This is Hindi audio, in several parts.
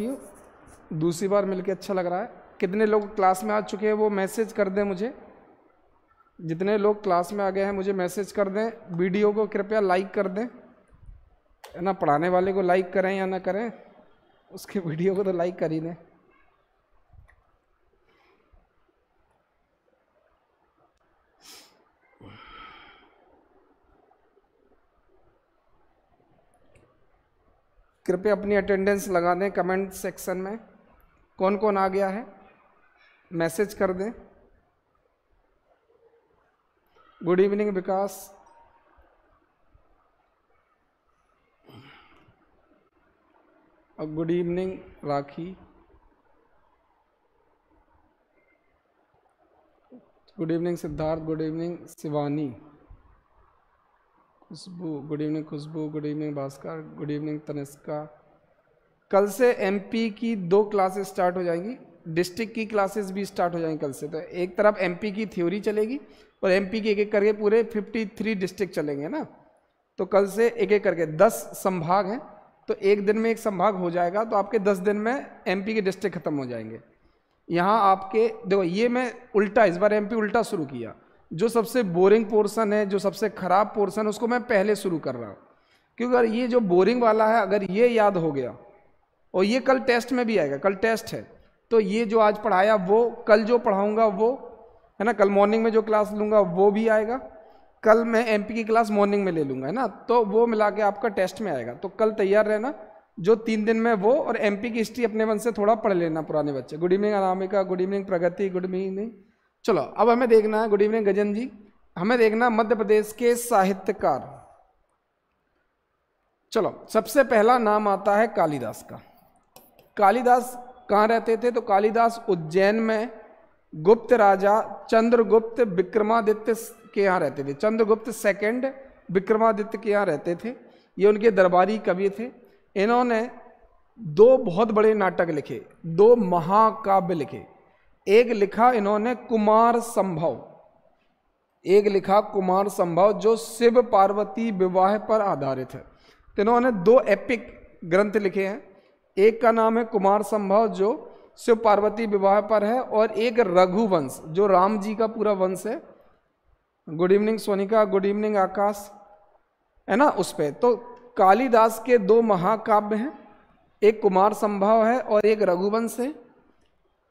यू दूसरी बार मिलके अच्छा लग रहा है कितने लोग क्लास में आ चुके हैं वो मैसेज कर दें मुझे जितने लोग क्लास में आ गए हैं मुझे मैसेज कर दें वीडियो को कृपया लाइक कर दें है ना पढ़ाने वाले को लाइक करें या ना करें उसके वीडियो को तो लाइक कर ही दें कृपया अपनी अटेंडेंस लगा दें कमेंट सेक्शन में कौन कौन आ गया है मैसेज कर दें गुड इवनिंग विकास और good evening Rakhi good evening Siddharth good evening Shivani Khushboo good evening Khushboo good evening Bhaskar good evening Tanishka कल से एमपी की दो क्लासेस स्टार्ट हो जाएंगी डिस्ट्रिक्ट की क्लासेस भी स्टार्ट हो जाएंगी कल से तो एक तरफ एमपी की थ्योरी चलेगी और एमपी की एक एक करके पूरे 53 डिस्ट्रिक्ट चलेंगे ना तो कल से एक एक करके 10 संभाग हैं तो एक दिन में एक संभाग हो जाएगा तो आपके 10 दिन में एमपी के डिस्ट्रिक्ट खत्म हो जाएंगे यहाँ आपके देखो ये मैं उल्टा इस बार एमपी उल्टा शुरू किया जो सबसे बोरिंग पोर्सन है जो सबसे ख़राब पोर्सन उसको मैं पहले शुरू कर रहा हूँ क्योंकि अगर ये जो बोरिंग वाला है अगर ये याद हो गया और ये कल टेस्ट में भी आएगा कल टेस्ट है तो ये जो आज पढ़ाया वो कल जो पढ़ाऊँगा वो है ना कल मॉर्निंग में जो क्लास लूँगा वो भी आएगा कल मैं एम की क्लास मॉर्निंग में ले लूँगा है ना तो वो मिला के आपका टेस्ट में आएगा तो कल तैयार रहना जो तीन दिन में वो और एम की हिस्ट्री अपने मन से थोड़ा पढ़ लेना पुराने बच्चे good evening Anamika good evening Pragati good evening चलो अब हमें देखना है गुड इवनिंग गजन जी हमें देखना मध्य प्रदेश के साहित्यकार चलो सबसे पहला नाम आता है कालिदास का कालिदास कहाँ रहते थे तो कालिदास उज्जैन में गुप्त राजा चंद्रगुप्त विक्रमादित्य के यहाँ रहते थे चंद्रगुप्त सेकंड विक्रमादित्य के यहाँ रहते थे ये उनके दरबारी कवि थे इन्होंने दो बहुत बड़े नाटक लिखे दो महाकाव्य लिखे एक लिखा इन्होंने कुमार संभव एक लिखा कुमार संभव जो शिव पार्वती विवाह पर आधारित है तो इन्होंने दो एपिक ग्रंथ लिखे हैं एक का नाम है कुमार संभव जो शिव पार्वती विवाह पर है और एक रघुवंश जो राम जी का पूरा वंश है good evening Sonika good evening Akash है ना उस पर तो कालिदास के दो महाकाव्य हैं एक कुमार संभव है और एक रघुवंश है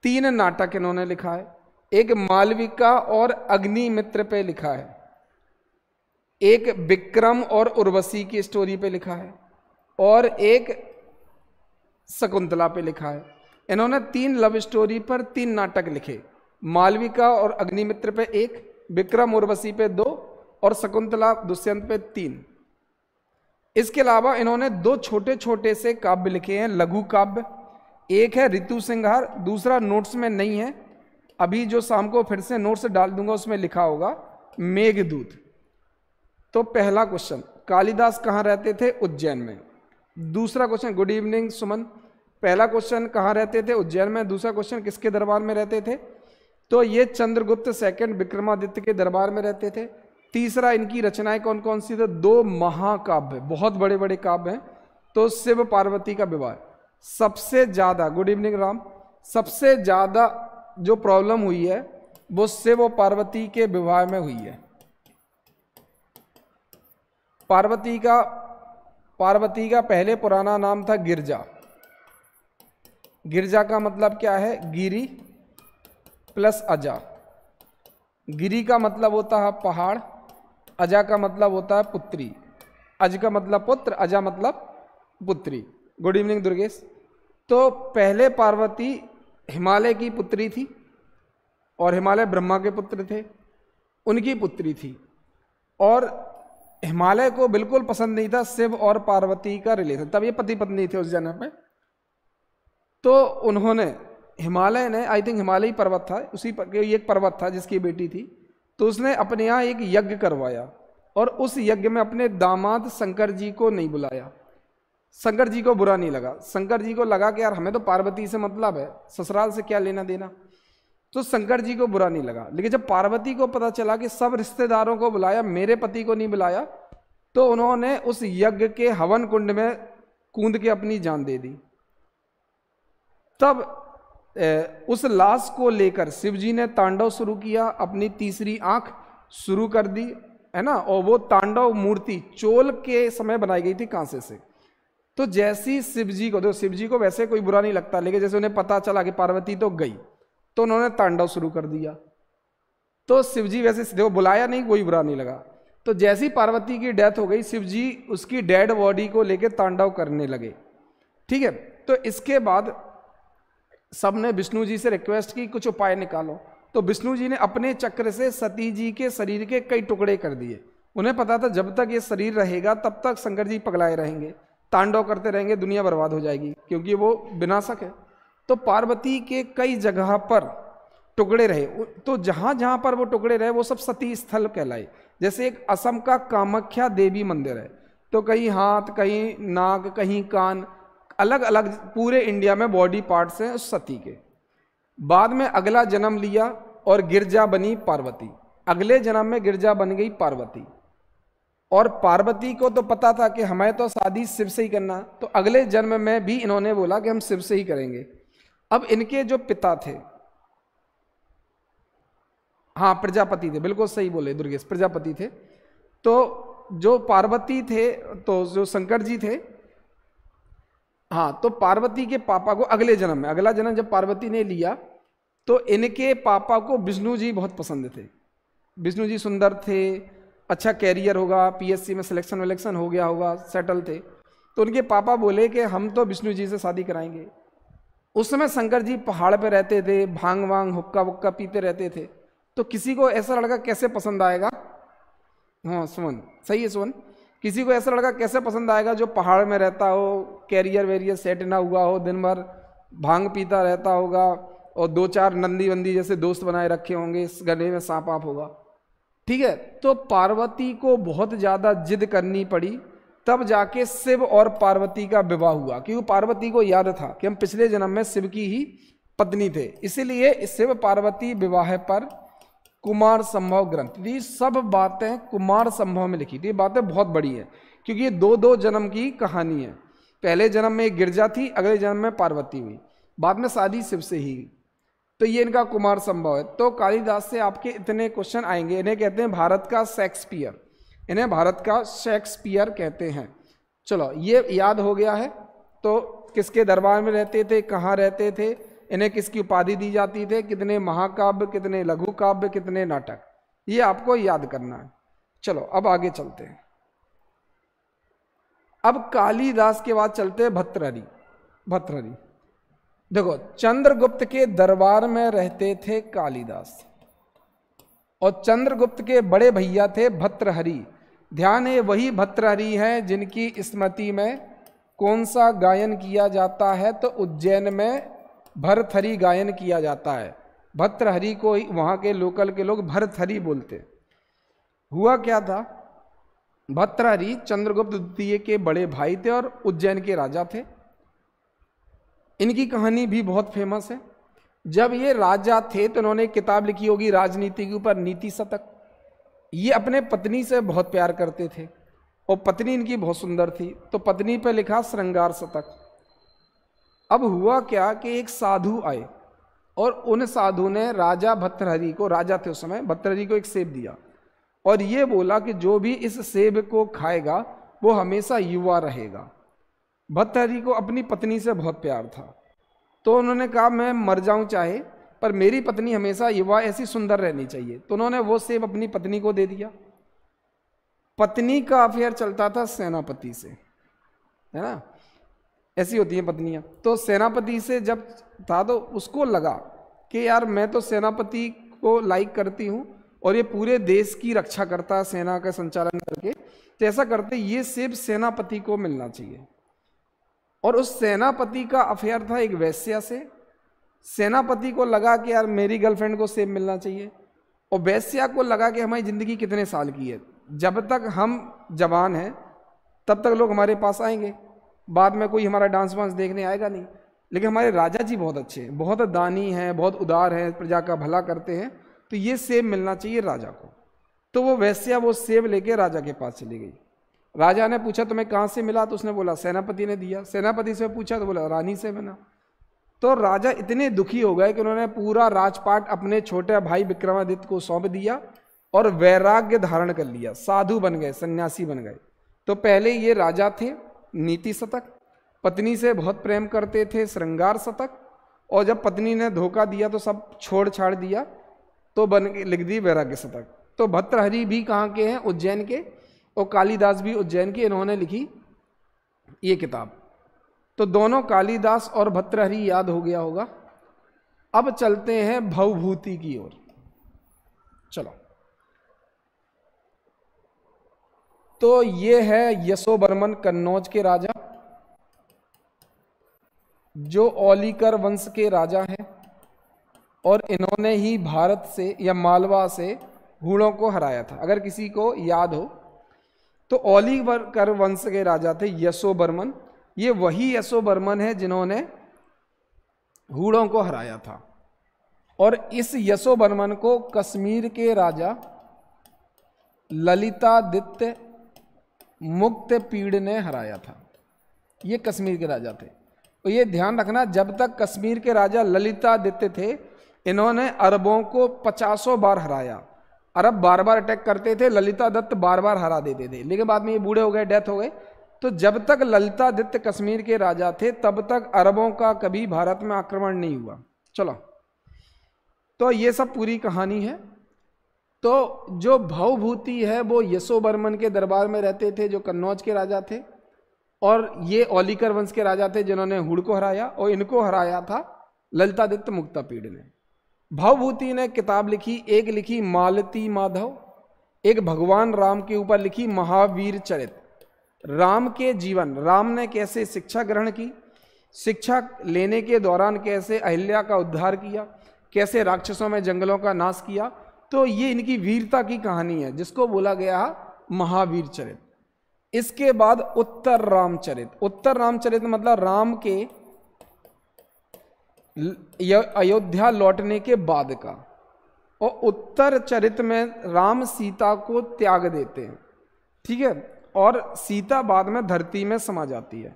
तीन नाटक इन्होंने लिखा है एक मालविका और अग्निमित्र पे लिखा है एक विक्रम और उर्वशी की स्टोरी पे लिखा है और एक शकुंतला पे लिखा है इन्होंने तीन लव स्टोरी पर तीन नाटक लिखे मालविका और अग्निमित्र पे एक विक्रम उर्वशी पे दो और शकुंतला दुष्यंत पे तीन इसके अलावा इन्होंने दो छोटे छोटे से काव्य लिखे हैं लघु काव्य एक है ऋतु सिंघार दूसरा नोट्स में नहीं है अभी जो शाम को फिर से नोट्स डाल दूंगा उसमें लिखा होगा मेघदूत तो पहला क्वेश्चन कालिदास कहाँ रहते थे उज्जैन में दूसरा क्वेश्चन गुड इवनिंग सुमन पहला क्वेश्चन कहाँ रहते थे उज्जैन में दूसरा क्वेश्चन किसके दरबार में रहते थे तो ये चंद्रगुप्त सेकंड विक्रमादित्य के दरबार में रहते थे तीसरा इनकी रचनाएं कौन कौन सी थी दो महाकाव्य बहुत बड़े बड़े काव्य हैं तो शिव पार्वती का विवाह सबसे ज़्यादा गुड इवनिंग राम सबसे ज़्यादा जो प्रॉब्लम हुई है वो शिव और पार्वती के विवाह में हुई है पार्वती का पार्वती का पहले पुराना नाम था गिरजा गिरजा का मतलब क्या है गिरी प्लस अजा गिरी का मतलब होता है पहाड़ अजा का मतलब होता है पुत्री अज का मतलब पुत्र अजा मतलब पुत्री गुड इवनिंग दुर्गेश तो पहले पार्वती हिमालय की पुत्री थी और हिमालय ब्रह्मा के पुत्र थे उनकी पुत्री थी और हिमालय को बिल्कुल पसंद नहीं था शिव और पार्वती का रिलेशन तब ये पति पत्नी थे उस जन्म में तो उन्होंने हिमालय ने आई थिंक हिमालय पर्वत था उसी पर एक पर्वत था जिसकी बेटी थी तो उसने अपने यहाँ एक यज्ञ करवाया और उस यज्ञ में अपने दामाद शंकर जी को नहीं बुलाया शंकर जी को बुरा नहीं लगा शंकर जी को लगा कि यार हमें तो पार्वती से मतलब है ससुराल से क्या लेना देना तो शंकर जी को बुरा नहीं लगा लेकिन जब पार्वती को पता चला कि सब रिश्तेदारों को बुलाया मेरे पति को नहीं बुलाया तो उन्होंने उस यज्ञ के हवन कुंड में कूद के अपनी जान दे दी तब ए, उस लाश को लेकर शिव जी ने तांडव शुरू किया अपनी तीसरी आंख शुरू कर दी है ना और वो तांडव मूर्ति चोल के समय बनाई गई थी कांसे से तो जैसे ही शिव जी को देखो शिव जी को वैसे कोई बुरा नहीं लगता लेकिन जैसे उन्हें पता चला कि पार्वती तो गई तो उन्होंने तांडव शुरू कर दिया तो शिव जी वैसे देखो बुलाया नहीं कोई बुरा नहीं लगा तो जैसी पार्वती की डेथ हो गई शिव जी उसकी डेड बॉडी को लेकर तांडव करने लगे ठीक है तो इसके बाद सब ने विष्णु जी से रिक्वेस्ट की कुछ उपाय निकालो तो विष्णु जी ने अपने चक्र से सती जी के शरीर के कई टुकड़े कर दिए उन्हें पता था जब तक ये शरीर रहेगा तब तक शंकर जी पगलाए रहेंगे तांडव करते रहेंगे दुनिया बर्बाद हो जाएगी क्योंकि वो विनाशक है तो पार्वती के कई जगह पर टुकड़े रहे तो जहाँ जहाँ पर वो टुकड़े रहे वो सब सती स्थल कहलाए जैसे एक असम का कामाख्या देवी मंदिर है तो कहीं हाथ कहीं नाक कहीं कान अलग अलग पूरे इंडिया में बॉडी पार्ट्स हैं उस सती के बाद में अगला जन्म लिया और गिरजा बनी पार्वती अगले जन्म में गिरजा बन गई पार्वती और पार्वती को तो पता था कि हमें तो शादी शिव से ही करना तो अगले जन्म में भी इन्होंने बोला कि हम शिव से ही करेंगे अब इनके जो पिता थे हाँ प्रजापति थे बिल्कुल सही बोले दुर्गेश प्रजापति थे तो जो पार्वती थे तो जो शंकर जी थे हाँ तो पार्वती के पापा को अगले जन्म में अगला जन्म जब पार्वती ने लिया तो इनके पापा को विष्णु जी बहुत पसंद थे विष्णु जी सुंदर थे अच्छा कैरियर होगा पीएससी में सिलेक्शन वलेक्शन हो गया होगा सेटल थे तो उनके पापा बोले कि हम तो विष्णु जी से शादी कराएंगे उस समय शंकर जी पहाड़ पर रहते थे भांग वांग हुक्का वुक्का पीते रहते थे तो किसी को ऐसा लड़का कैसे पसंद आएगा हाँ सुमन सही है सुमन किसी को ऐसा लड़का कैसे पसंद आएगा जो पहाड़ में रहता हो कैरियर वेरियर सेट ना हुआ हो दिन भर भांग पीता रहता होगा और दो चार नंदी वंदी जैसे दोस्त बनाए रखे होंगे इस गले में सांप आप होगा ठीक है तो पार्वती को बहुत ज़्यादा जिद करनी पड़ी तब जाके शिव और पार्वती का विवाह हुआ क्योंकि पार्वती को याद था कि हम पिछले जन्म में शिव की ही पत्नी थे इसीलिए शिव पार्वती विवाह पर कुमार संभव ग्रंथ ये सब बातें कुमार संभव में लिखी थी ये बातें बहुत बड़ी हैं क्योंकि ये दो दो जन्म की कहानी है पहले जन्म में एक गिरजा थी अगले जन्म में पार्वती हुई बाद में शादी शिव से ही तो ये इनका कुमार संभव है तो कालिदास से आपके इतने क्वेश्चन आएंगे इन्हें कहते हैं भारत का शेक्सपियर इन्हें भारत का शेक्सपियर कहते हैं चलो ये याद हो गया है तो किसके दरबार में रहते थे कहाँ रहते थे इन्हें किसकी उपाधि दी जाती थी कितने महाकाव्य कितने लघु काव्य कितने नाटक ये आपको याद करना है चलो अब आगे चलते हैं अब कालिदास के बाद चलते हैं भत्रहरी भत्रहरी देखो चंद्रगुप्त के दरबार में रहते थे कालिदास और चंद्रगुप्त के बड़े भैया थे भत्रहरि ध्यान है वही भत्रहरि है जिनकी स्मृति में कौन सा गायन किया जाता है तो उज्जैन में भरथरी गायन किया जाता है भत्रहरि को वहाँ के लोकल के लोग भरथरी बोलते हुआ क्या था भत्रहरि चंद्रगुप्त द्वितीय के बड़े भाई थे और उज्जैन के राजा थे इनकी कहानी भी बहुत फेमस है जब ये राजा थे तो इन्होंने किताब लिखी होगी राजनीति के ऊपर नीति शतक ये अपने पत्नी से बहुत प्यार करते थे और पत्नी इनकी बहुत सुंदर थी तो पत्नी पर लिखा श्रृंगार शतक अब हुआ क्या कि एक साधु आए और उन साधु ने राजा भत्रहरी को राजा थे उस समय भत्रहरी को एक सेब दिया और ये बोला कि जो भी इस सेब को खाएगा वो हमेशा युवा रहेगा जी को अपनी पत्नी से बहुत प्यार था तो उन्होंने कहा मैं मर जाऊं चाहे पर मेरी पत्नी हमेशा युवा ऐसी सुंदर रहनी चाहिए तो उन्होंने वो सेब अपनी पत्नी को दे दिया पत्नी का अफेयर चलता था सेनापति से है ना ऐसी होती हैं पत्नियाँ तो सेनापति से जब था तो उसको लगा कि यार मैं तो सेनापति को लाइक करती हूँ और ये पूरे देश की रक्षा करता सेना का संचालन करके तो ऐसा करते ये सेब सेनापति को मिलना चाहिए और उस सेनापति का अफेयर था एक वैश्या से सेनापति को लगा कि यार मेरी गर्लफ्रेंड को सेब मिलना चाहिए और वैश्या को लगा कि हमारी ज़िंदगी कितने साल की है जब तक हम जवान हैं तब तक लोग हमारे पास आएंगे बाद में कोई हमारा डांस वांस देखने आएगा नहीं लेकिन हमारे राजा जी बहुत अच्छे हैं बहुत दानी हैं बहुत उदार हैं प्रजा का भला करते हैं तो ये सेब मिलना चाहिए राजा को तो वो वैश्या वो सेब लेके राजा के पास चली गई राजा ने पूछा तुम्हें कहाँ से मिला तो उसने बोला सेनापति ने दिया सेनापति से पूछा तो बोला रानी से मिला तो राजा इतने दुखी हो गए कि उन्होंने पूरा राजपाट अपने छोटे भाई विक्रमादित्य को सौंप दिया और वैराग्य धारण कर लिया साधु बन गए सन्यासी बन गए तो पहले ये राजा थे नीति शतक पत्नी से बहुत प्रेम करते थे श्रृंगार शतक और जब पत्नी ने धोखा दिया तो सब छोड़ छाड़ दिया तो बन लिख दी वैराग्य शतक तो भद्रहरि भी कहाँ के हैं उज्जैन के और कालीदास भी उज्जैन की इन्होंने लिखी ये किताब तो दोनों कालीदास और भत्रहरी याद हो गया होगा अब चलते हैं भवभूति की ओर चलो तो ये है यशोवर्मन कन्नौज के राजा जो ओलिकर वंश के राजा हैं और इन्होंने ही भारत से या मालवा से हुड़ों को हराया था अगर किसी को याद हो तो कर वंश के राजा थे यशो बर्मन ये वही यशो बर्मन है जिन्होंने हुड़ों को हराया था और इस यशो बर्मन को कश्मीर के राजा ललितादित्य मुक्त पीड़ ने हराया था ये कश्मीर के राजा थे तो ये ध्यान रखना जब तक कश्मीर के राजा ललितादित्य थे इन्होंने अरबों को पचासों बार हराया अरब बार बार अटैक करते थे ललिता दत्त बार बार हरा देते थे लेकिन बाद में ये बूढ़े हो गए डेथ हो गए तो जब तक ललिता दत्त कश्मीर के राजा थे तब तक अरबों का कभी भारत में आक्रमण नहीं हुआ चलो तो ये सब पूरी कहानी है तो जो भावभूति है वो यशो बर्मन के दरबार में रहते थे जो कन्नौज के राजा थे और ये ओलिकर वंश के राजा थे जिन्होंने हुड़ को हराया और इनको हराया था ललितादित्य पीढ़ ने भावभूति ने किताब लिखी एक लिखी मालती माधव एक भगवान राम के ऊपर लिखी महावीर चरित राम के जीवन राम ने कैसे शिक्षा ग्रहण की शिक्षा लेने के दौरान कैसे अहिल्या का उद्धार किया कैसे राक्षसों में जंगलों का नाश किया तो ये इनकी वीरता की कहानी है जिसको बोला गया महावीर चरित इसके बाद उत्तर रामचरित उत्तर रामचरित मतलब राम के अयोध्या लौटने के बाद का और उत्तर चरित में राम सीता को त्याग देते हैं ठीक है और सीता बाद में धरती में समा जाती है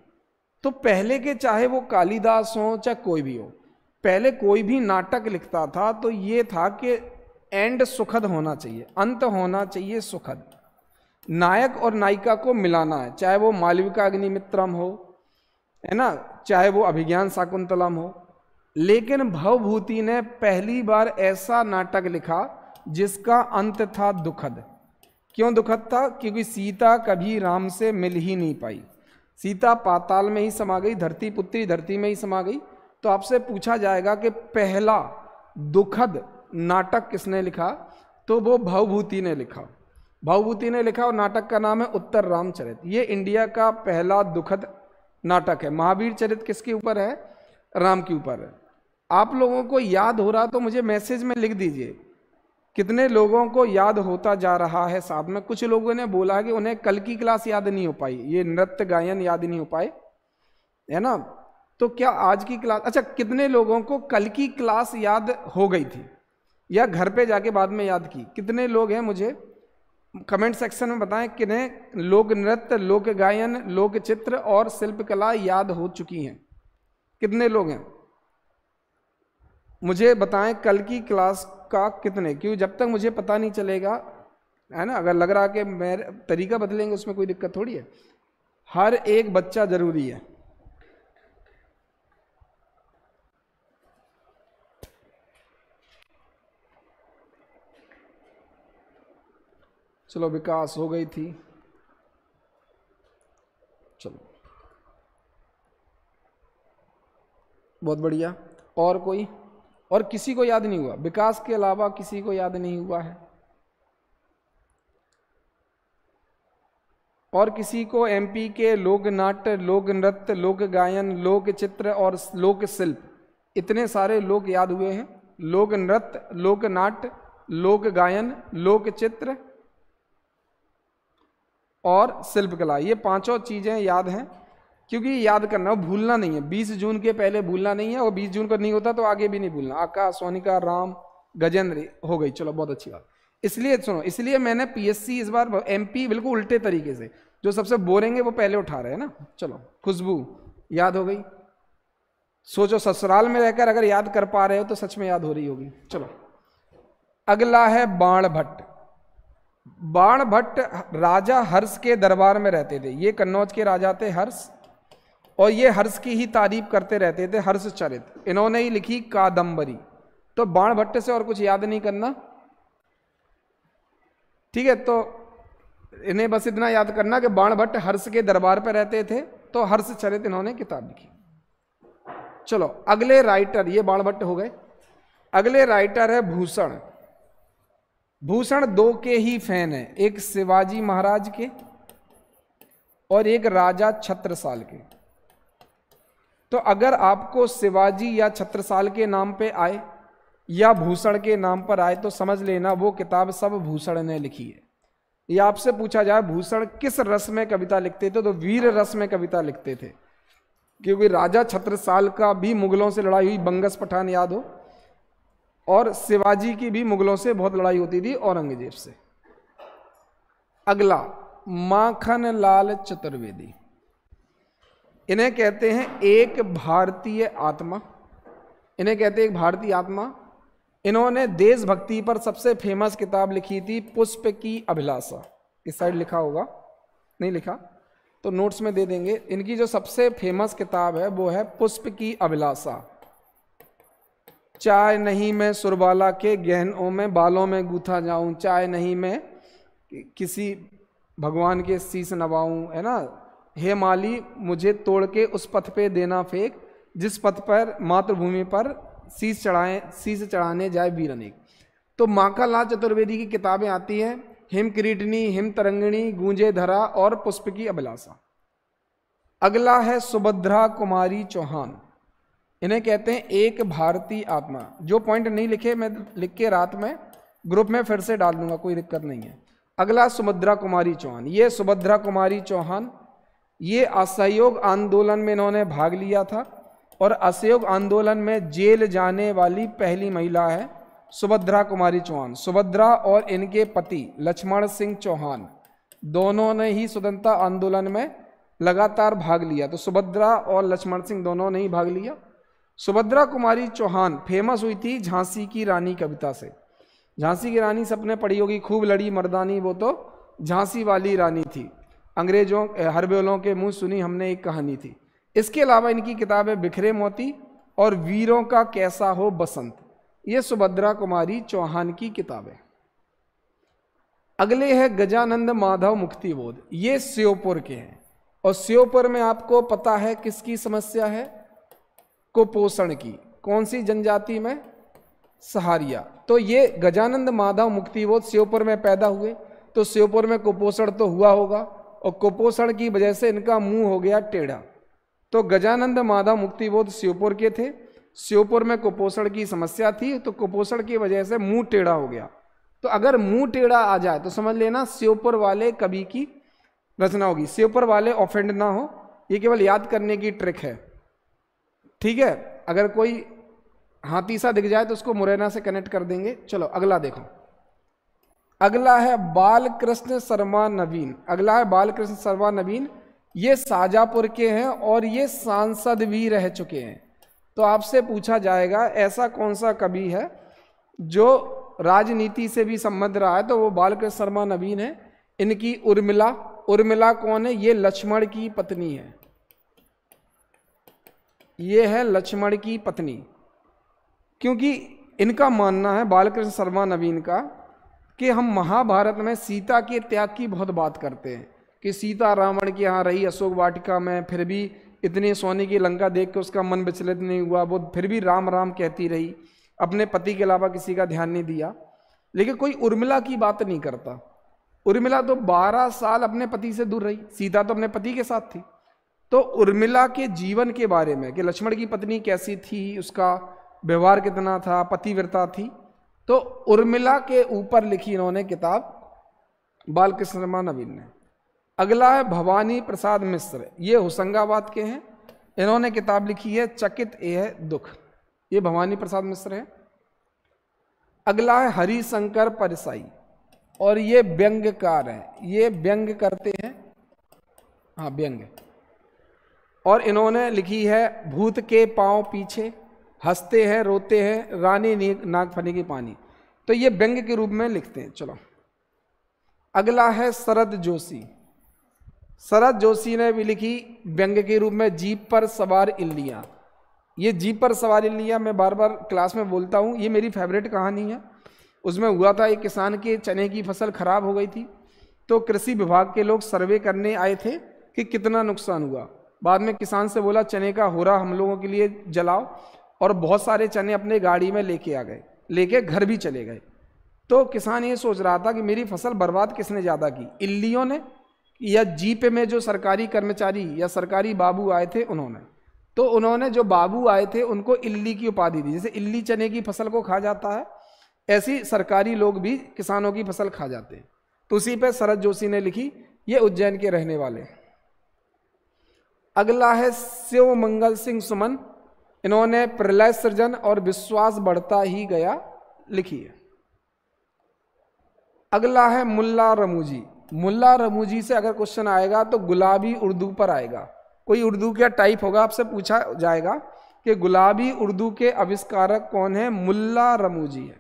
तो पहले के चाहे वो कालिदास हो चाहे कोई भी हो पहले कोई भी नाटक लिखता था तो ये था कि एंड सुखद होना चाहिए अंत होना चाहिए सुखद नायक और नायिका को मिलाना है चाहे वो मालविका अग्निमित्रम हो है ना चाहे वो अभिज्ञान शाकुंतलम हो लेकिन भवभूति ने पहली बार ऐसा नाटक लिखा जिसका अंत था दुखद क्यों दुखद था क्योंकि सीता कभी राम से मिल ही नहीं पाई सीता पाताल में ही समा गई धरती पुत्री धरती में ही समा गई तो आपसे पूछा जाएगा कि पहला दुखद नाटक किसने लिखा तो वो भवभूति ने लिखा भावभूति ने लिखा और नाटक का नाम है उत्तर रामचरित ये इंडिया का पहला दुखद नाटक है महावीर चरित किसके ऊपर है राम के ऊपर है आप लोगों को याद हो रहा तो मुझे मैसेज में लिख दीजिए कितने लोगों को याद होता जा रहा है साथ में कुछ लोगों ने बोला कि उन्हें कल की क्लास याद नहीं हो पाई ये नृत्य गायन याद नहीं हो पाए है ना तो क्या आज की क्लास अच्छा कितने लोगों को कल की क्लास याद हो गई थी या घर पे जाके बाद में याद की कितने लोग हैं मुझे कमेंट सेक्शन में बताएं कितने लोक नृत्य लोक गायन लोक चित्र और शिल्पकला याद हो चुकी हैं कितने लोग हैं मुझे बताएं कल की क्लास का कितने क्यों जब तक मुझे पता नहीं चलेगा है ना अगर लग रहा कि मैं तरीका बदलेंगे उसमें कोई दिक्कत थोड़ी है हर एक बच्चा ज़रूरी है चलो विकास हो गई थी चलो बहुत बढ़िया और कोई और किसी को याद नहीं हुआ विकास के अलावा किसी को याद नहीं हुआ है और किसी को एमपी के लोक नाट्य लोक नृत्य लोक गायन लोक चित्र और लोक शिल्प इतने सारे लोग याद हुए हैं लोक नृत्य लोक नाट्य लोक गायन लोक चित्र और शिल्पकला ये पांचों चीज़ें याद हैं क्योंकि याद करना भूलना नहीं है बीस जून के पहले भूलना नहीं है और बीस जून को नहीं होता तो आगे भी नहीं भूलना आकाश सोनिका राम गजेंद्र हो गई चलो बहुत अच्छी बात इसलिए सुनो इसलिए मैंने पीएससी इस बार एमपी बिल्कुल उल्टे तरीके से जो सबसे बोरिंग है वो पहले उठा रहे हैं ना चलो खुशबू याद हो गई सोचो ससुराल में रहकर अगर याद कर पा रहे हो तो सच में याद हो रही होगी चलो अगला है बाण भट्ट बाण भट्ट राजा हर्ष के दरबार में रहते थे ये कन्नौज के राजा थे हर्ष और ये हर्ष की ही तारीफ करते रहते थे हर्ष चरित इन्होंने ही लिखी कादम्बरी तो बाण भट्ट से और कुछ याद नहीं करना ठीक है तो इन्हें बस इतना याद करना कि बाण भट्ट हर्ष के दरबार पर रहते थे तो हर्ष चरित इन्होंने किताब लिखी चलो अगले राइटर ये बाण भट्ट हो गए अगले राइटर है भूषण भूषण दो के ही फैन है एक शिवाजी महाराज के और एक राजा छत्रसाल के तो अगर आपको शिवाजी या छत्रसाल के नाम पे आए या भूषण के नाम पर आए तो समझ लेना वो किताब सब भूषण ने लिखी है या आपसे पूछा जाए भूषण किस रस में कविता लिखते थे तो वीर रस में कविता लिखते थे क्योंकि राजा छत्रसाल का भी मुगलों से लड़ाई हुई बंगस पठान याद हो और शिवाजी की भी मुगलों से बहुत लड़ाई होती थी औरंगजेब से अगला माखन लाल चतुर्वेदी इन्हें कहते हैं एक भारतीय आत्मा इन्हें कहते हैं एक भारतीय आत्मा इन्होंने देशभक्ति पर सबसे फेमस किताब लिखी थी पुष्प की अभिलाषा इस साइड लिखा होगा नहीं लिखा तो नोट्स में दे देंगे इनकी जो सबसे फेमस किताब है वो है पुष्प की अभिलाषा चाय नहीं मैं सुरबाला के गहनों में बालों में गूथा जाऊं चाय नहीं मैं किसी भगवान के शीश नवाऊं है ना हे माली मुझे तोड़ के उस पथ पे देना फेंक जिस पथ पर मातृभूमि पर शीस चढ़ाए शीस चढ़ाने जाए वीर अनेक तो माकालाल चतुर्वेदी की किताबें आती हैं हिम किरीटनी हिम तरंगिणी गूंजे धरा और पुष्प की अभिलाषा अगला है सुभद्रा कुमारी चौहान इन्हें कहते हैं एक भारतीय आत्मा जो पॉइंट नहीं लिखे मैं लिख के रात में ग्रुप में फिर से डाल दूंगा कोई दिक्कत नहीं है अगला सुभद्रा कुमारी चौहान ये सुभद्रा कुमारी चौहान ये असहयोग आंदोलन में इन्होंने भाग लिया था और असहयोग आंदोलन में जेल जाने वाली पहली महिला है सुभद्रा कुमारी चौहान सुभद्रा और इनके पति लक्ष्मण सिंह चौहान दोनों ने ही स्वतंत्रता आंदोलन में लगातार भाग लिया तो सुभद्रा और लक्ष्मण सिंह दोनों ने ही भाग लिया सुभद्रा कुमारी चौहान फेमस हुई थी झांसी की रानी कविता से झांसी की रानी सपने पढ़ी होगी खूब लड़ी मर्दानी वो तो झांसी वाली रानी थी अंग्रेजों हरबेलों के मुंह सुनी हमने एक कहानी थी इसके अलावा इनकी किताब है बिखरे मोती और वीरों का कैसा हो बसंत ये सुभद्रा कुमारी चौहान की किताब है अगले है गजानंद माधव मुक्तिबोध ये श्योपुर के हैं और श्योपुर में आपको पता है किसकी समस्या है कुपोषण की कौन सी जनजाति में सहारिया तो ये गजानंद माधव मुक्तिबोध श्योपुर में पैदा हुए तो श्योपुर में कुपोषण तो हुआ होगा और कुपोषण की वजह से इनका मुंह हो गया टेढ़ा तो गजानंद माधव मुक्तिबोध श्योपुर के थे श्योपुर में कुपोषण की समस्या थी तो कुपोषण की वजह से मुंह टेढ़ा हो गया तो अगर मुंह टेढ़ा आ जाए तो समझ लेना श्योपुर वाले कभी की रचना होगी श्योपुर वाले ऑफेंड ना हो ये केवल याद करने की ट्रिक है ठीक है अगर कोई हाथी सा दिख जाए तो उसको मुरैना से कनेक्ट कर देंगे चलो अगला देखो अगला है बाल कृष्ण शर्मा नवीन अगला है बाल कृष्ण शर्मा नवीन ये साजापुर के हैं और ये सांसद भी रह चुके हैं तो आपसे पूछा जाएगा ऐसा कौन सा कवि है जो राजनीति से भी संबंध रहा है तो वो बालकृष्ण शर्मा नवीन है इनकी उर्मिला उर्मिला कौन है ये लक्ष्मण की पत्नी है ये है लक्ष्मण की पत्नी क्योंकि इनका मानना है बालकृष्ण शर्मा नवीन का कि हम महाभारत में सीता के त्याग की बहुत बात करते हैं कि सीता रावण के यहाँ रही अशोक वाटिका में फिर भी इतने सोने की लंका देख के उसका मन विचलित नहीं हुआ वो फिर भी राम राम कहती रही अपने पति के अलावा किसी का ध्यान नहीं दिया लेकिन कोई उर्मिला की बात नहीं करता उर्मिला तो 12 साल अपने पति से दूर रही सीता तो अपने पति के साथ थी तो उर्मिला के जीवन के बारे में कि लक्ष्मण की पत्नी कैसी थी उसका व्यवहार कितना था पतिव्रता थी तो उर्मिला के ऊपर लिखी इन्होंने किताब बालकृष्ण रमा नवीन ने अगला है भवानी प्रसाद मिश्र ये होशंगाबाद के हैं इन्होंने किताब लिखी है चकित ए है दुख ये भवानी प्रसाद मिश्र है अगला है हरिशंकर परसाई और ये व्यंग्यकार हैं ये व्यंग करते हैं हाँ व्यंग और इन्होंने लिखी है भूत के पांव पीछे हंसते हैं रोते हैं रानी नाग की पानी तो ये व्यंग के रूप में लिखते हैं चलो अगला है शरद जोशी शरद जोशी ने भी लिखी व्यंग के रूप में जीप पर सवार इल्लियाँ ये जीप पर सवार इल्लियाँ मैं बार बार क्लास में बोलता हूँ ये मेरी फेवरेट कहानी है उसमें हुआ था एक किसान के चने की फसल खराब हो गई थी तो कृषि विभाग के लोग सर्वे करने आए थे कि कितना नुकसान हुआ बाद में किसान से बोला चने का हो रहा हम लोगों के लिए जलाओ और बहुत सारे चने अपने गाड़ी में लेके आ गए लेके घर भी चले गए तो किसान ये सोच रहा था कि मेरी फसल बर्बाद किसने ज़्यादा की इल्लियों ने या जीप में जो सरकारी कर्मचारी या सरकारी बाबू आए थे उन्होंने तो उन्होंने जो बाबू आए थे उनको इल्ली की उपाधि दी जैसे इल्ली चने की फसल को खा जाता है ऐसी सरकारी लोग भी किसानों की फसल खा जाते हैं तो उसी पर शरद जोशी ने लिखी ये उज्जैन के रहने वाले अगला है शिव मंगल सिंह सुमन इन्होंने प्रलय सृजन और विश्वास बढ़ता ही गया लिखी है अगला है मुल्ला रमूजी मुल्ला रमूजी से अगर क्वेश्चन आएगा तो गुलाबी उर्दू पर आएगा कोई उर्दू क्या टाइप होगा आपसे पूछा जाएगा कि गुलाबी उर्दू के आविष्कारक कौन है मुल्ला रमूजी है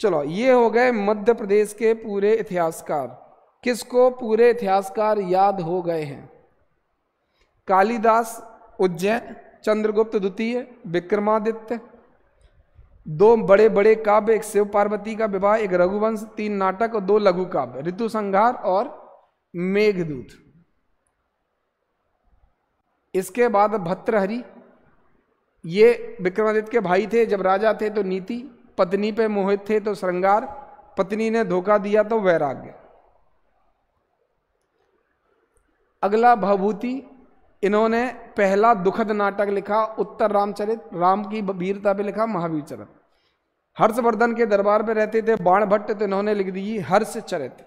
चलो ये हो गए मध्य प्रदेश के पूरे इतिहासकार किसको पूरे इतिहासकार याद हो गए हैं कालिदास उज्जैन चंद्रगुप्त द्वितीय विक्रमादित्य दो बड़े बड़े काव्य एक शिव पार्वती का विवाह एक रघुवंश तीन नाटक और दो लघु काव्य ऋतु संघार और मेघदूत इसके बाद भत्रहरी ये विक्रमादित्य के भाई थे जब राजा थे तो नीति पत्नी पे मोहित थे तो श्रृंगार पत्नी ने धोखा दिया तो वैराग्य अगला भवभूति इन्होंने पहला दुखद नाटक लिखा उत्तर रामचरित राम की वीरता पे लिखा महावीर चरित हर्षवर्धन के दरबार में रहते थे बाण भट्ट तो इन्होंने लिख दी हर्ष चरित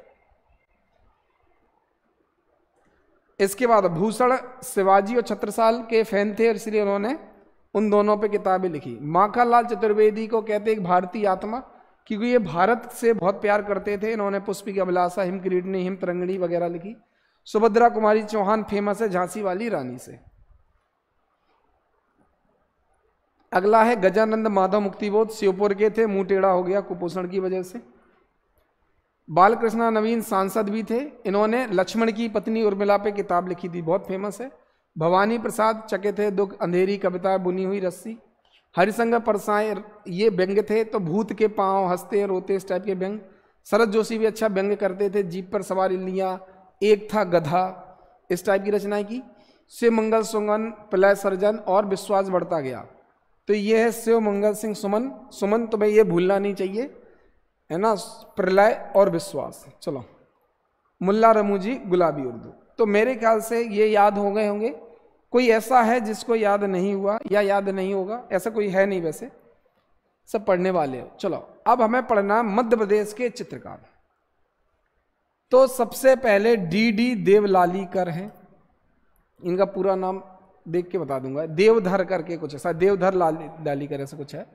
इसके बाद भूषण शिवाजी और छत्रसाल के फैन थे इसलिए उन्होंने उन दोनों पे किताबें लिखी माखालाल चतुर्वेदी को कहते एक भारतीय आत्मा क्योंकि ये भारत से बहुत प्यार करते थे इन्होंने पुष्पी की अभिलाषा हिम किरीटनी हिम तरंगणी वगैरह लिखी सुभद्रा कुमारी चौहान फेमस है झांसी वाली रानी से अगला है गजानंद माधव मुक्तिबोध श्योपुर के थे मुंह टेढ़ा हो गया कुपोषण की वजह से बालकृष्णा नवीन सांसद भी थे इन्होंने लक्ष्मण की पत्नी उर्मिला पे किताब लिखी थी बहुत फेमस है भवानी प्रसाद चके थे दुख अंधेरी कविता बुनी हुई रस्सी हरिसंग परसाए ये व्यंग थे तो भूत के पांव हंसते रोते इस टाइप के व्यंग शरद जोशी भी अच्छा व्यंग करते थे जीप पर सवार लिया एक था गधा इस टाइप की रचनाएं की शिव मंगल सुमन प्रलय सर्जन और विश्वास बढ़ता गया तो ये है शिव मंगल सिंह सुमन सुमन तुम्हें तो ये भूलना नहीं चाहिए है ना प्रलय और विश्वास चलो मुल्ला रमूजी गुलाबी उर्दू तो मेरे ख्याल से ये याद हो गए होंगे कोई ऐसा है जिसको याद नहीं हुआ या याद नहीं होगा ऐसा कोई है नहीं वैसे सब पढ़ने वाले हो चलो अब हमें पढ़ना मध्य प्रदेश के चित्रकार तो सबसे पहले डी डी देवलालीकर हैं इनका पूरा नाम देख के बता दूंगा देवधर करके कुछ ऐसा देवधर लाली लालीकर ऐसा कुछ है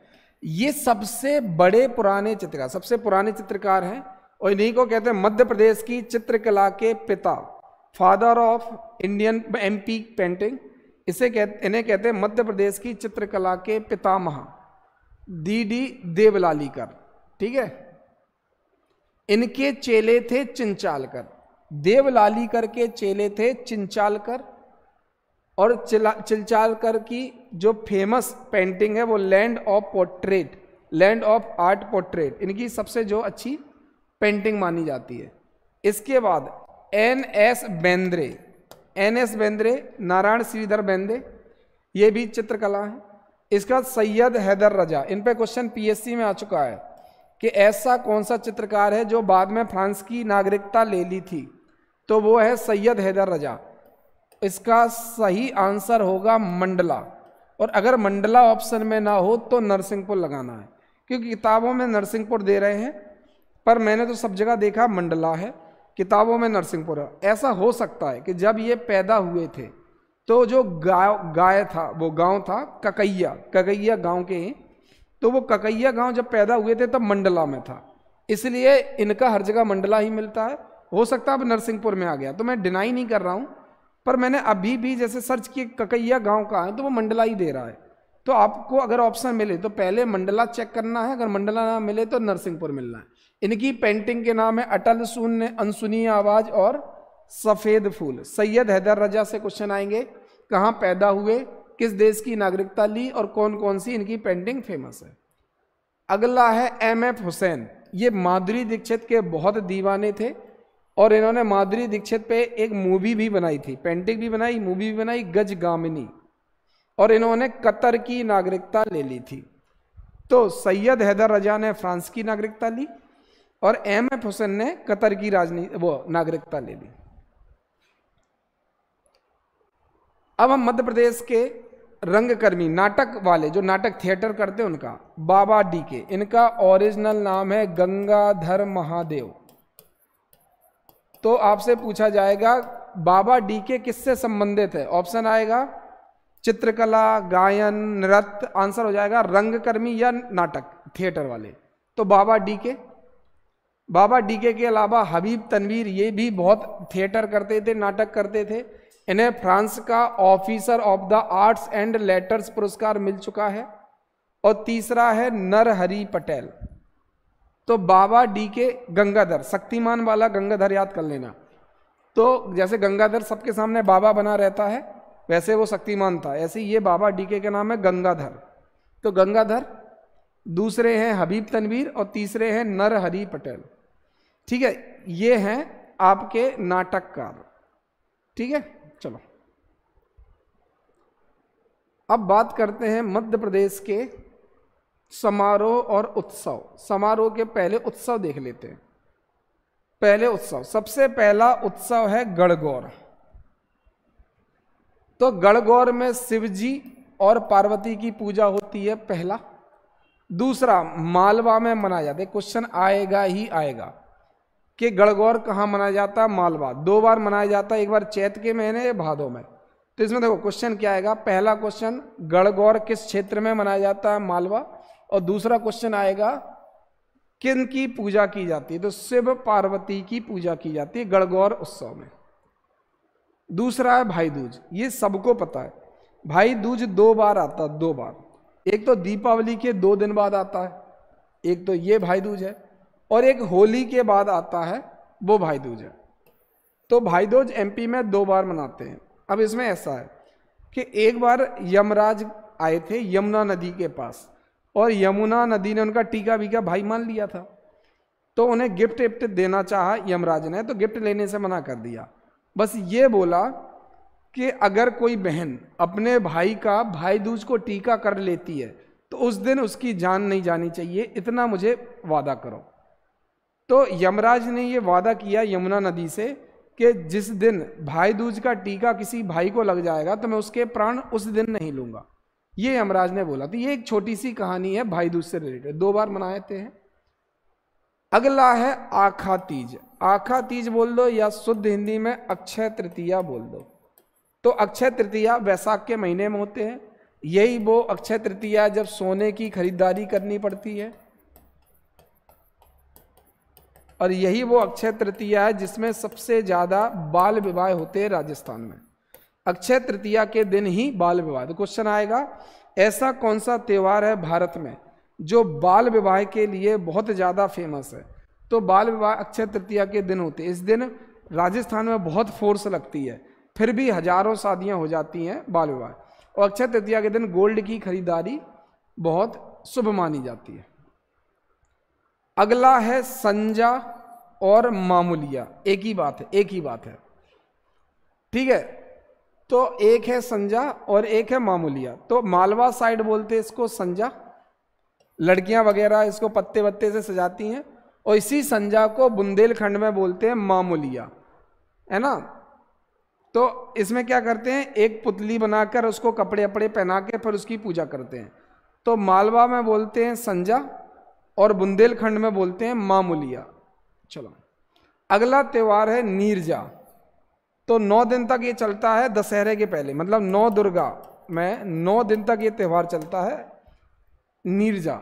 ये सबसे बड़े पुराने चित्रकार सबसे पुराने चित्रकार हैं और इन्हीं को कहते हैं मध्य प्रदेश की चित्रकला के पिता father of Indian MP painting इसे कहते इन्हें कहते हैं मध्य प्रदेश की चित्रकला के पितामह डी डी देवलालीकर ठीक है इनके चेले थे चिंचालकर देवलाली करके चेले थे चिंचालकर और चिला चिलचालकर की जो फेमस पेंटिंग है वो land of portrait land of art portrait इनकी सबसे जो अच्छी पेंटिंग मानी जाती है इसके बाद N S Bendre N S Bendre Narayan Shridhar Bendre ये भी चित्रकला है इसका सैयद हैदर रजा इन पे क्वेश्चन पीएससी में आ चुका है कि ऐसा कौन सा चित्रकार है जो बाद में फ्रांस की नागरिकता ले ली थी तो वो है सैयद हैदर रजा इसका सही आंसर होगा मंडला और अगर मंडला ऑप्शन में ना हो तो नरसिंहपुर लगाना है क्योंकि किताबों में नरसिंहपुर दे रहे हैं पर मैंने तो सब जगह देखा मंडला है किताबों में नरसिंहपुर ऐसा हो सकता है कि जब ये पैदा हुए थे तो जो गाय गाय था वो गांव था ककैया ककैया गांव के हैं तो वो ककैया गांव जब पैदा हुए थे तब मंडला में था इसलिए इनका हर जगह मंडला ही मिलता है हो सकता है अब नरसिंहपुर में आ गया तो मैं डिनाई नहीं कर रहा हूँ पर मैंने अभी भी जैसे सर्च किए ककैया गांव का है तो वो मंडला ही दे रहा है तो आपको अगर ऑप्शन मिले तो पहले मंडला चेक करना है अगर मंडला ना मिले तो नरसिंहपुर मिलना है इनकी पेंटिंग के नाम है अटल शून्य अनसुनी आवाज़ और सफ़ेद फूल सैयद हैदर रजा से क्वेश्चन आएंगे कहाँ पैदा हुए किस देश की नागरिकता ली और कौन कौन सी इनकी पेंटिंग फेमस है अगला है एम एफ हुसैन ये माधुरी दीक्षित के बहुत दीवाने थे और इन्होंने माधुरी दीक्षित पे एक मूवी भी बनाई थी पेंटिंग भी बनाई मूवी भी बनाई गज गामिनी और इन्होंने कतर की नागरिकता ले ली थी तो सैयद हैदर रजा ने फ्रांस की नागरिकता ली और एम एफ हुसैन ने कतर की राजनीति वो नागरिकता ले ली अब हम मध्य प्रदेश के रंगकर्मी नाटक वाले जो नाटक थिएटर करते हैं उनका बाबा डी के इनका ओरिजिनल नाम है गंगाधर महादेव तो आपसे पूछा जाएगा बाबा डी के किससे संबंधित है ऑप्शन आएगा चित्रकला गायन नृत्य आंसर हो जाएगा रंगकर्मी या नाटक थिएटर वाले तो बाबा डी के बाबा डी के अलावा हबीब तनवीर ये भी बहुत थिएटर करते थे नाटक करते थे इन्हें फ्रांस का officer of the arts and letters पुरस्कार मिल चुका है और तीसरा है नरहरि पटेल तो बाबा डी के गंगाधर शक्तिमान वाला गंगाधर याद कर लेना तो जैसे गंगाधर सबके सामने बाबा बना रहता है वैसे वो शक्तिमान था ऐसे ये बाबा डी के नाम है गंगाधर तो गंगाधर दूसरे हैं हबीब तनवीर और तीसरे हैं नरहरि पटेल ठीक है ये हैं आपके नाटककार ठीक है अब बात करते हैं मध्य प्रदेश के समारोह और उत्सव समारोह के पहले उत्सव देख लेते हैं पहले उत्सव सबसे पहला उत्सव है गणगौर तो गणगौर में शिवजी और पार्वती की पूजा होती है पहला दूसरा मालवा में मनाया जाता है क्वेश्चन आएगा ही आएगा कि गणगौर कहाँ मनाया जाता है मालवा दो बार मनाया जाता है एक बार चैत के महीने भादों में तो इसमें देखो क्वेश्चन क्या आएगा पहला क्वेश्चन गढ़गौर किस क्षेत्र में मनाया जाता है मालवा और दूसरा क्वेश्चन आएगा किन की पूजा की जाती है तो शिव पार्वती की पूजा की जाती है गढ़गौर उत्सव में दूसरा है भाई दूज ये सबको पता है भाई दूज दो बार आता है दो बार एक तो दीपावली के दो दिन बाद आता है एक तो ये भाई दूज है और एक होली के बाद आता है वो भाई दूज है तो भाई दूज एमपी में दो बार मनाते हैं अब इसमें ऐसा है कि एक बार यमराज आए थे यमुना नदी के पास और यमुना नदी ने उनका टीका बीका भाई मान लिया था तो उन्हें गिफ्ट विफ्ट देना चाहा यमराज ने तो गिफ्ट लेने से मना कर दिया बस ये बोला कि अगर कोई बहन अपने भाई का भाई दूज को टीका कर लेती है तो उस दिन उसकी जान नहीं जानी चाहिए इतना मुझे वादा करो तो यमराज ने ये वादा किया यमुना नदी से कि जिस दिन भाई दूज का टीका किसी भाई को लग जाएगा तो मैं उसके प्राण उस दिन नहीं लूंगा ये यमराज ने बोला तो ये एक छोटी सी कहानी है भाई दूज से रिलेटेड दो बार मनाते हैं अगला है आखा तीज आखा तीज बोल दो या शुद्ध हिंदी में अक्षय तृतीया बोल दो तो अक्षय तृतीया वैसाख के महीने में होते हैं यही वो अक्षय तृतीया जब सोने की खरीदारी करनी पड़ती है और यही वो अक्षय तृतीया है जिसमें सबसे ज़्यादा बाल विवाह होते हैं राजस्थान में अक्षय तृतीया के दिन ही बाल विवाह तो क्वेश्चन आएगा ऐसा कौन सा त्यौहार है भारत में जो बाल विवाह के लिए बहुत ज़्यादा फेमस है तो बाल विवाह अक्षय तृतीया के दिन होते इस दिन राजस्थान में बहुत फोर्स लगती है फिर भी हजारों शादियाँ हो जाती हैं बाल विवाह और अक्षय तृतीया के दिन गोल्ड की खरीदारी बहुत शुभ मानी जाती है अगला है संजा और मामूलिया एक ही बात है एक ही बात है ठीक है तो एक है संजा और एक है मामूलिया तो मालवा साइड बोलते इसको संजा लड़कियां वगैरह इसको पत्ते वत्ते से सजाती हैं और इसी संजा को बुंदेलखंड में बोलते हैं मामूलिया है ना तो इसमें क्या करते हैं एक पुतली बनाकर उसको कपड़े अपड़े पहना के फिर उसकी पूजा करते हैं तो मालवा में बोलते हैं संजा और बुंदेलखंड में बोलते हैं मामुलिया चलो अगला त्यौहार है नीरजा तो नौ दिन तक ये चलता है दशहरे के पहले मतलब नौ दुर्गा में नौ दिन तक ये त्यौहार चलता है नीरजा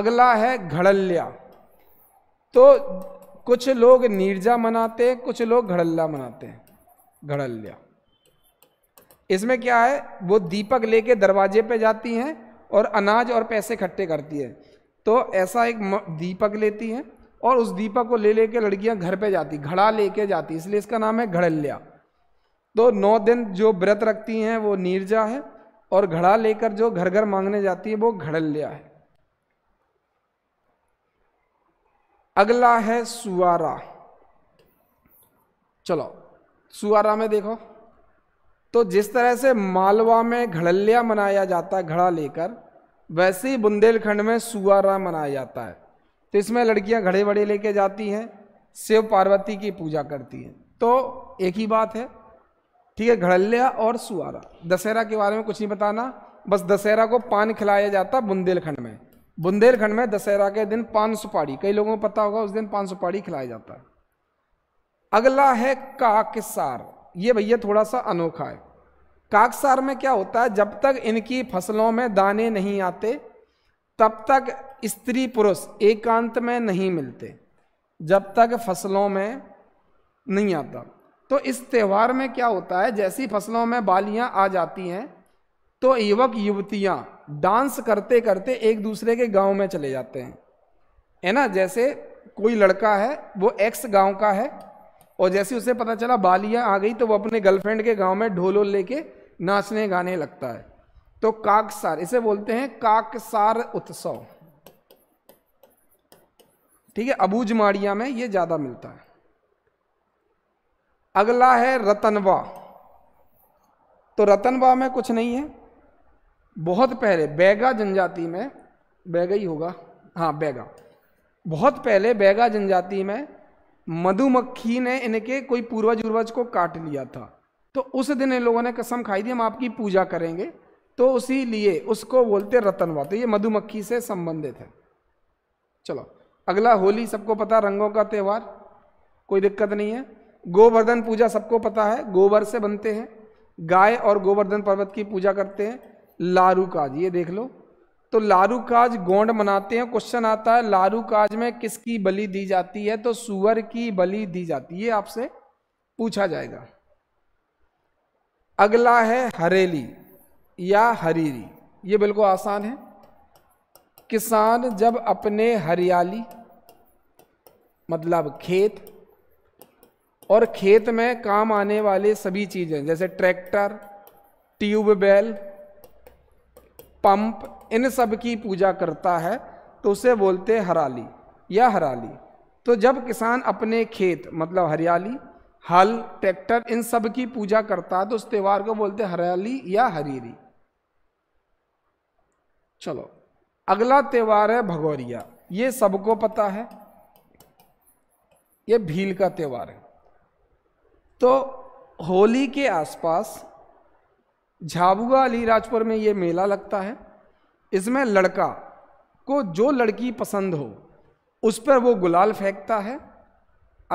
अगला है घड़ल्या तो कुछ लोग नीरजा मनाते हैं कुछ लोग घड़ल्ला मनाते हैं घड़ल्या इसमें क्या है वो दीपक लेके दरवाजे पे जाती हैं और अनाज और पैसे इकट्ठे करती है तो ऐसा एक दीपक लेती है और उस दीपक को ले लेके लड़कियां घर पे जाती घड़ा लेके जाती इसलिए इसका नाम है घड़ल्या तो नौ दिन जो व्रत रखती हैं वो नीरजा है और घड़ा लेकर जो घर घर मांगने जाती है वो घड़ल्या है अगला है सुवारा चलो सुवारा में देखो तो जिस तरह से मालवा में घड़ल्या मनाया जाता है घड़ा लेकर वैसे ही बुंदेलखंड में सुआरा मनाया जाता है तो इसमें लड़कियां घड़े बड़े लेके जाती हैं शिव पार्वती की पूजा करती हैं तो एक ही बात है ठीक है घड़ल्या और सुआरा दशहरा के बारे में कुछ नहीं बताना बस दशहरा को पान खिलाया जाता बुंदेलखंड में बुंदेलखंड में दशहरा के दिन पान सुपारी कई लोगों को पता होगा उस दिन पान सुपारी खिलाया जाता है अगला है काकसार ये भैया थोड़ा सा अनोखा है काकसार में क्या होता है जब तक इनकी फसलों में दाने नहीं आते तब तक स्त्री पुरुष एकांत में नहीं मिलते जब तक फसलों में नहीं आता तो इस त्यौहार में क्या होता है जैसी फसलों में बालियां आ जाती हैं तो युवक युवतियां डांस करते करते एक दूसरे के गांव में चले जाते हैं है ना जैसे कोई लड़का है वो एक्स गांव का है और जैसे उसे पता चला बालियां आ गई तो वो अपने गर्लफ्रेंड के गांव में ढोलो लेके नाचने गाने लगता है तो काकसार इसे बोलते हैं काकसार उत्सव ठीक है अबूज माड़िया में ये ज्यादा मिलता है अगला है रतनवा तो रतनवा में कुछ नहीं है बहुत पहले बैगा जनजाति में बैगा ही होगा हाँ बैगा बहुत पहले बैगा जनजाति में मधुमक्खी ने इनके कोई पूर्वज उर्वज को काट लिया था तो उस दिन इन लोगों ने कसम खाई थी हम आपकी पूजा करेंगे तो उसी लिए उसको बोलते रतनवा तो ये मधुमक्खी से संबंधित है चलो अगला होली सबको पता रंगों का त्यौहार कोई दिक्कत नहीं है गोवर्धन पूजा सबको पता है गोबर से बनते हैं गाय और गोवर्धन पर्वत की पूजा करते हैं लारू काज ये देख लो तो लारू काज गोंड मनाते हैं क्वेश्चन आता है लारू काज में किसकी बलि दी जाती है तो सुअर की बलि दी जाती है आपसे पूछा जाएगा अगला है हरेली या हरीरी ये बिल्कुल आसान है किसान जब अपने हरियाली मतलब खेत और खेत में काम आने वाले सभी चीज़ें जैसे ट्रैक्टर ट्यूबवेल पंप इन सब की पूजा करता है तो उसे बोलते हराली या हराली तो जब किसान अपने खेत मतलब हरियाली हल ट्रैक्टर इन सब की पूजा करता है तो उस त्यौहार को बोलते हरियाली या हरीरी चलो अगला त्यौहार है भगौरिया ये सबको पता है ये भील का त्यौहार है तो होली के आसपास झाबुआ अलीराजपुर में ये मेला लगता है इसमें लड़का को जो लड़की पसंद हो उस पर वो गुलाल फेंकता है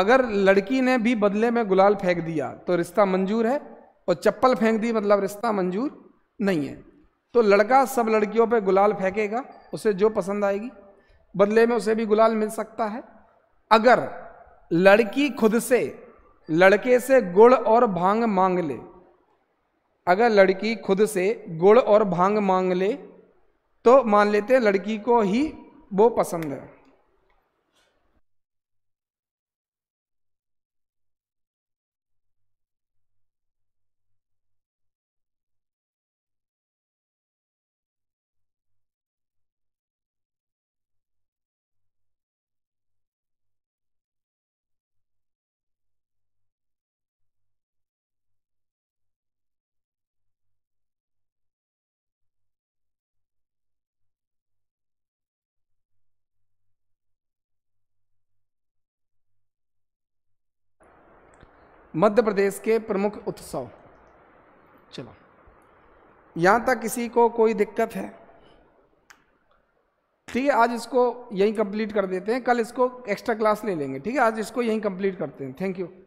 अगर लड़की ने भी बदले में गुलाल फेंक दिया तो रिश्ता मंजूर है और चप्पल फेंक दी मतलब रिश्ता मंजूर नहीं है तो लड़का सब लड़कियों पे गुलाल फेंकेगा उसे जो पसंद आएगी बदले में उसे भी गुलाल मिल सकता है अगर लड़की खुद से लड़के से गुड़ और भांग मांग ले अगर लड़की खुद से गुड़ और भांग मांग ले तो मान लेते हैं लड़की को ही वो पसंद है मध्य प्रदेश के प्रमुख उत्सव चलो यहाँ तक किसी को कोई दिक्कत है ठीक है आज इसको यहीं कंप्लीट कर देते हैं कल इसको एक्स्ट्रा क्लास ले लेंगे ठीक है आज इसको यहीं कंप्लीट करते हैं थैंक यू